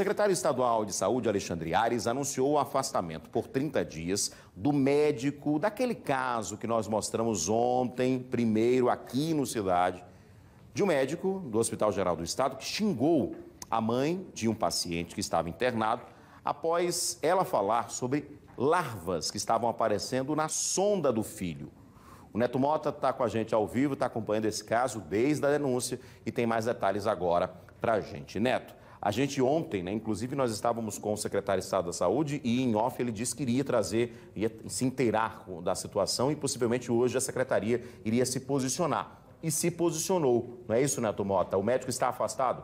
secretário estadual de Saúde, Alexandre Ares, anunciou o afastamento por 30 dias do médico daquele caso que nós mostramos ontem, primeiro aqui no Cidade, de um médico do Hospital Geral do Estado que xingou a mãe de um paciente que estava internado após ela falar sobre larvas que estavam aparecendo na sonda do filho. O Neto Mota está com a gente ao vivo, está acompanhando esse caso desde a denúncia e tem mais detalhes agora para a gente. Neto, a gente ontem, né, inclusive nós estávamos com o secretário de Estado da Saúde e em off ele disse que iria trazer, ia se inteirar da situação e possivelmente hoje a secretaria iria se posicionar. E se posicionou, não é isso, Neto Mota? O médico está afastado?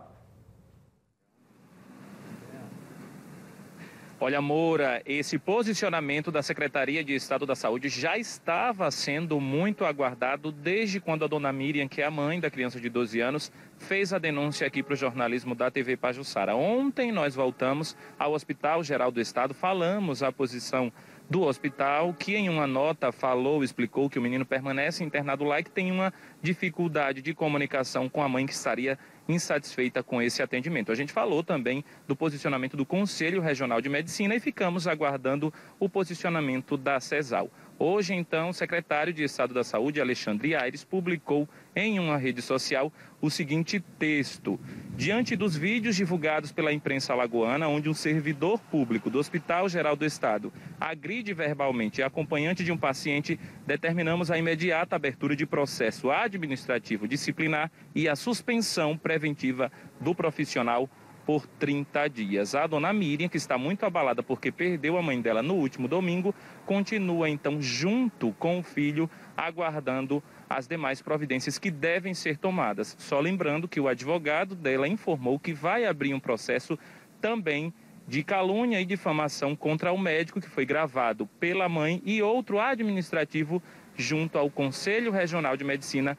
Olha, Moura, esse posicionamento da Secretaria de Estado da Saúde já estava sendo muito aguardado desde quando a dona Miriam, que é a mãe da criança de 12 anos, fez a denúncia aqui para o jornalismo da TV Pajussara. Ontem nós voltamos ao Hospital Geral do Estado, falamos a posição do hospital, que em uma nota falou, explicou que o menino permanece internado lá e que tem uma dificuldade de comunicação com a mãe que estaria insatisfeita com esse atendimento. A gente falou também do posicionamento do Conselho Regional de Medicina e ficamos aguardando o posicionamento da CESAL. Hoje, então, o secretário de Estado da Saúde, Alexandre Aires, publicou em uma rede social o seguinte texto. Diante dos vídeos divulgados pela imprensa lagoana, onde um servidor público do Hospital Geral do Estado agride verbalmente a acompanhante de um paciente, determinamos a imediata abertura de processo administrativo disciplinar e a suspensão preventiva do profissional por 30 dias. A dona Miriam, que está muito abalada porque perdeu a mãe dela no último domingo, continua então junto com o filho aguardando as demais providências que devem ser tomadas. Só lembrando que o advogado dela informou que vai abrir um processo também de calúnia e difamação contra o médico que foi gravado pela mãe e outro administrativo junto ao Conselho Regional de Medicina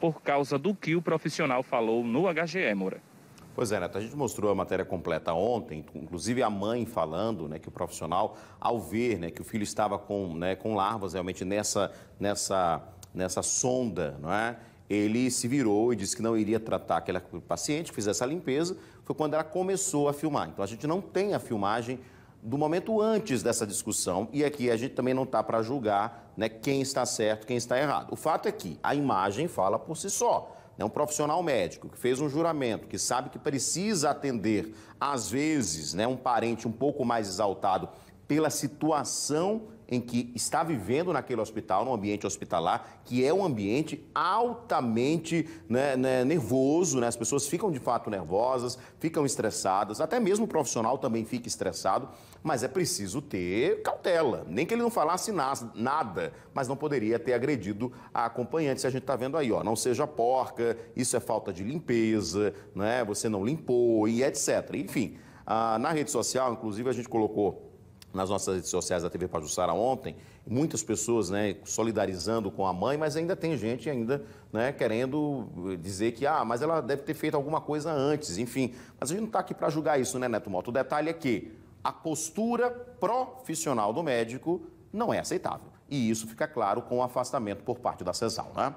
por causa do que o profissional falou no HGE, Moura. Pois é, Neto, a gente mostrou a matéria completa ontem, inclusive a mãe falando né, que o profissional, ao ver né, que o filho estava com, né, com larvas realmente nessa, nessa, nessa sonda, não é? ele se virou e disse que não iria tratar aquela paciente, fizesse a limpeza, foi quando ela começou a filmar. Então a gente não tem a filmagem do momento antes dessa discussão e aqui a gente também não está para julgar né, quem está certo, quem está errado. O fato é que a imagem fala por si só né, um profissional médico que fez um juramento, que sabe que precisa atender, às vezes, né, um parente um pouco mais exaltado pela situação em que está vivendo naquele hospital, no ambiente hospitalar, que é um ambiente altamente né, né, nervoso, né? as pessoas ficam de fato nervosas, ficam estressadas, até mesmo o profissional também fica estressado, mas é preciso ter cautela. Nem que ele não falasse nada, mas não poderia ter agredido a acompanhante. Se a gente está vendo aí, ó, não seja porca, isso é falta de limpeza, né? você não limpou e etc. Enfim, ah, na rede social, inclusive, a gente colocou nas nossas redes sociais da TV Pajussara ontem, muitas pessoas né, solidarizando com a mãe, mas ainda tem gente ainda né, querendo eh, dizer que, ah, mas ela deve ter feito alguma coisa antes, enfim. Mas a gente não está aqui para julgar isso, né, Neto Moto? O detalhe é que a postura profissional do médico não é aceitável. E isso fica claro com o afastamento por parte da CESAL, né?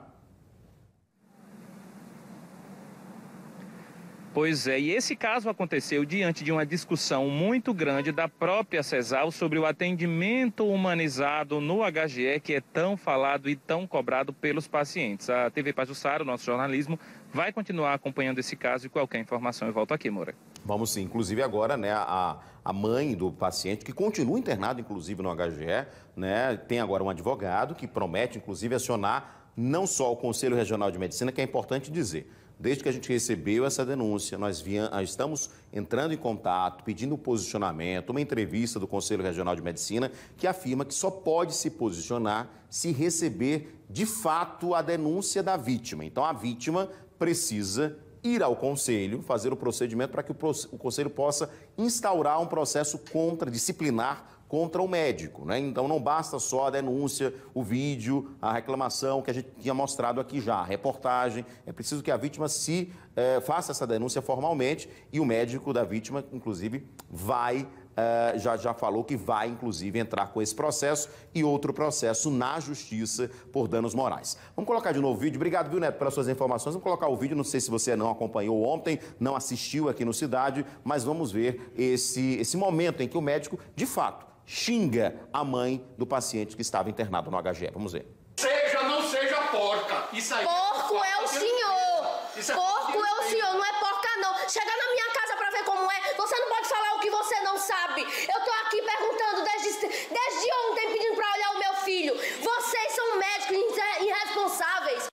Pois é, e esse caso aconteceu diante de uma discussão muito grande da própria CESAL sobre o atendimento humanizado no HGE, que é tão falado e tão cobrado pelos pacientes. A TV Pajussara, o nosso jornalismo, vai continuar acompanhando esse caso e qualquer informação eu volto aqui, Moura. Vamos sim, inclusive agora, né, a, a mãe do paciente, que continua internado, inclusive, no HGE, né, tem agora um advogado que promete, inclusive, acionar não só o Conselho Regional de Medicina, que é importante dizer Desde que a gente recebeu essa denúncia, nós estamos entrando em contato, pedindo posicionamento, uma entrevista do Conselho Regional de Medicina, que afirma que só pode se posicionar se receber de fato a denúncia da vítima. Então, a vítima precisa ir ao conselho, fazer o procedimento para que o, o conselho possa instaurar um processo contradisciplinar contra o médico. Né? Então não basta só a denúncia, o vídeo, a reclamação que a gente tinha mostrado aqui já, a reportagem. É preciso que a vítima se eh, faça essa denúncia formalmente e o médico da vítima, inclusive, vai. Eh, já, já falou que vai, inclusive, entrar com esse processo e outro processo na justiça por danos morais. Vamos colocar de novo o vídeo. Obrigado, viu, Neto, pelas suas informações. Vamos colocar o vídeo. Não sei se você não acompanhou ontem, não assistiu aqui no Cidade, mas vamos ver esse, esse momento em que o médico, de fato, xinga a mãe do paciente que estava internado no HGE. Vamos ver. Seja, não seja porca. Isso aí. É Porco é o senhor. Isso é... Porco é o senhor, não é porca não. Chega na minha casa pra ver como é. Você não pode falar o que você não sabe. Eu tô aqui perguntando desde, desde ontem, pedindo pra olhar o meu filho. Vocês são médicos irresponsáveis.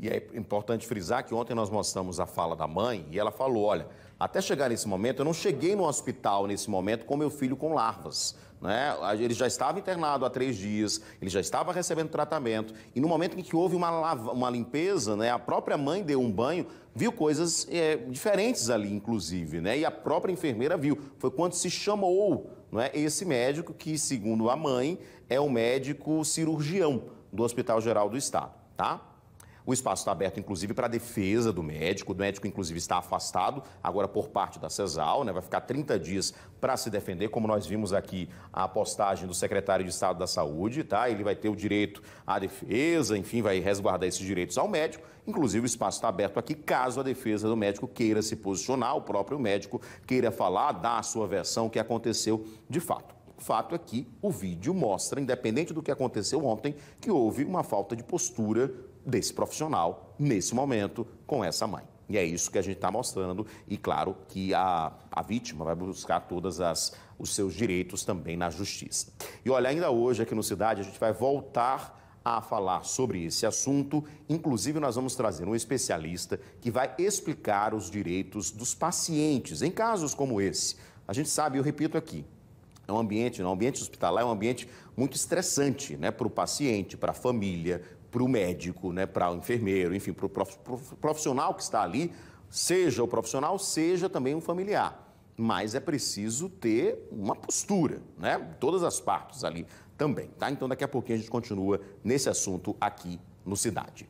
E é importante frisar que ontem nós mostramos a fala da mãe e ela falou: olha, até chegar nesse momento, eu não cheguei no hospital nesse momento com meu filho com larvas. Né? Ele já estava internado há três dias, ele já estava recebendo tratamento. E no momento em que houve uma, lava, uma limpeza, né? a própria mãe deu um banho, viu coisas é, diferentes ali, inclusive. Né? E a própria enfermeira viu. Foi quando se chamou né? esse médico, que, segundo a mãe, é o médico cirurgião do Hospital Geral do Estado. Tá? O espaço está aberto, inclusive, para a defesa do médico. O médico, inclusive, está afastado agora por parte da CESAL, né? vai ficar 30 dias para se defender, como nós vimos aqui a postagem do secretário de Estado da Saúde, tá? Ele vai ter o direito à defesa, enfim, vai resguardar esses direitos ao médico. Inclusive, o espaço está aberto aqui caso a defesa do médico queira se posicionar, o próprio médico queira falar, dar a sua versão que aconteceu de fato fato é que o vídeo mostra, independente do que aconteceu ontem, que houve uma falta de postura desse profissional nesse momento com essa mãe. E é isso que a gente está mostrando. E claro que a, a vítima vai buscar todos os seus direitos também na justiça. E olha, ainda hoje aqui no Cidade, a gente vai voltar a falar sobre esse assunto. Inclusive, nós vamos trazer um especialista que vai explicar os direitos dos pacientes em casos como esse. A gente sabe, eu repito aqui, é um ambiente, um ambiente hospitalar é um ambiente muito estressante, né, para o paciente, para a família, para o médico, né, para o enfermeiro, enfim, para o profissional que está ali, seja o profissional, seja também um familiar. Mas é preciso ter uma postura, né? Todas as partes ali também, tá? Então daqui a pouquinho a gente continua nesse assunto aqui no Cidade.